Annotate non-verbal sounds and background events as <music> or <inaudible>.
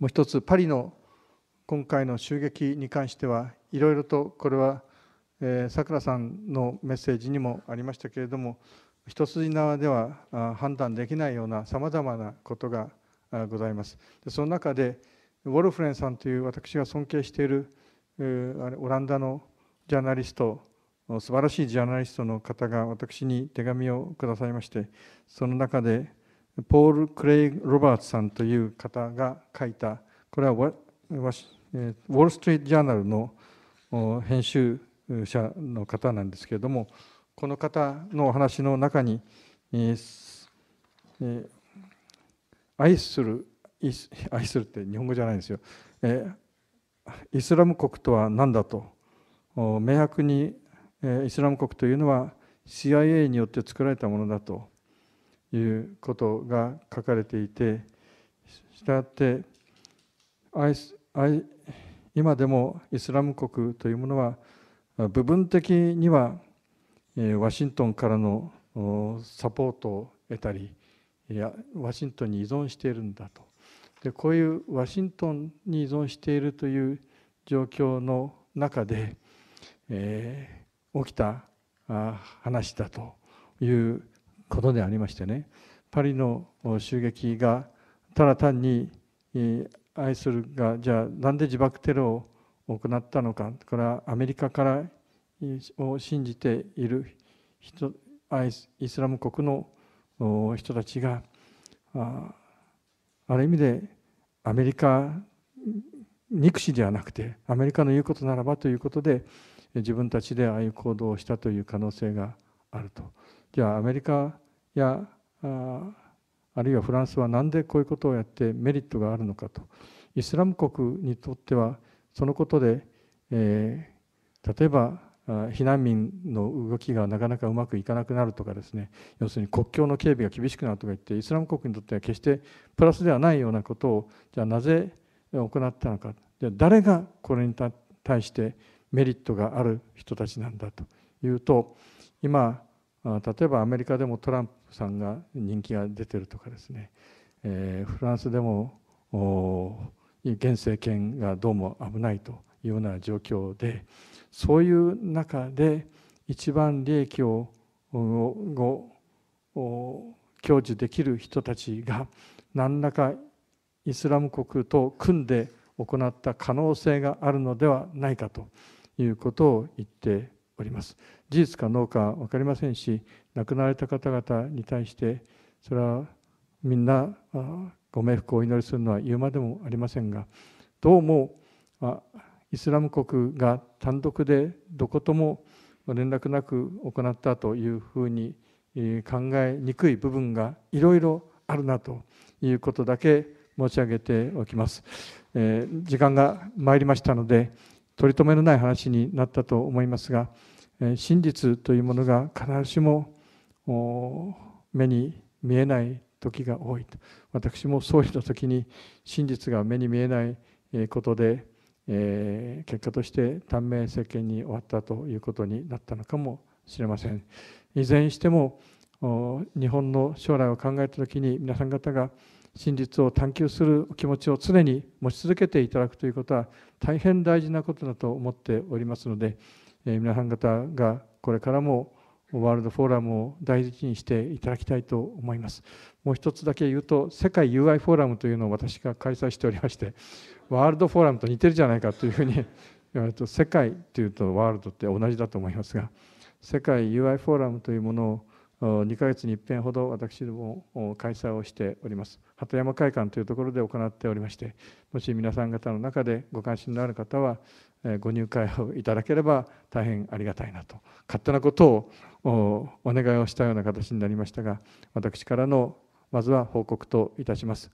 もう一つパリの今回の襲撃に関してはいろいろとこれはさくらさんのメッセージにもありましたけれども一筋縄では判断できないようなさまざまなことがございます。その中でウォルフレンさんという私が尊敬しているオランダのジャーナリスト素晴らしいジャーナリストの方が私に手紙をくださいましてその中でポール・クレイ・ロバーツさんという方が書いたこれはウォール・ストリート・ジャーナルの編集者の方なんですけれどもこの方のお話の中に、え愛する愛するって日本語じゃないんですよ、えイスラム国とは何だと明白に、えイスラム国というのは CIA によって作られたものだということが書かれていてしたって今でもイスラム国というものは部分的にはワシントンからのサポートを得たりいやワシントンに依存しているんだとでこういうワシントンに依存しているという状況の中で、えー、起きた話だということでありましてねパリの襲撃がただ単に愛するがじゃあなんで自爆テロを行ったのかこれはアメリカからを信じている人イスラム国の人たちがある意味でアメリカ憎しではなくてアメリカの言うことならばということで自分たちでああいう行動をしたという可能性があるとじゃあアメリカやあるいはフランスは何でこういうことをやってメリットがあるのかとイスラム国にとってはそのことで、えー、例えば避難民の動きがなかなかうまくいかなくなるとかですね要するに国境の警備が厳しくなるとか言ってイスラム国にとっては決してプラスではないようなことをじゃあなぜ行ったのかじゃあ誰がこれに対してメリットがある人たちなんだというと今例えばアメリカでもトランプさんが人気が出てるとかですね、えー、フランスでも現政権がどうも危ないというような状況でそういう中で一番利益を享受できる人たちが何らかイスラム国と組んで行った可能性があるのではないかということを言っております事実かどうか分かりませんし亡くなられた方々に対してそれはみんなご冥福をお祈りするのは言うまでもありませんがどうもイスラム国が単独でどことも連絡なく行ったというふうに考えにくい部分がいろいろあるなということだけ申し上げておきます。え時間が参りましたので取り留めのない話になったと思いますが真実というものが必ずしも目に見えない時が多いと私も総理の時に真実が目に見えないことで、えー、結果として短命政権に終わったということになったのかもしれませんいずれにしても日本の将来を考えた時に皆さん方が真実を探求する気持ちを常に持ち続けていただくということは大変大事なことだと思っておりますので、え皆さん方がこれからもワールドフォーラムを大事にしていただきたいと思います。もう一つだけ言うと、世界 UI フォーラムというのを私が開催しておりまして、ワールドフォーラムと似てるじゃないかというふうに <laughs> 言われると、世界というとワールドって同じだと思いますが、世界 UI フォーラムというものを2ヶ月に一遍ほど私ども開催をしております鳩山会館というところで行っておりましてもし皆さん方の中でご関心のある方はご入会をいただければ大変ありがたいなと勝手なことをお願いをしたような形になりましたが私からのまずは報告といたします。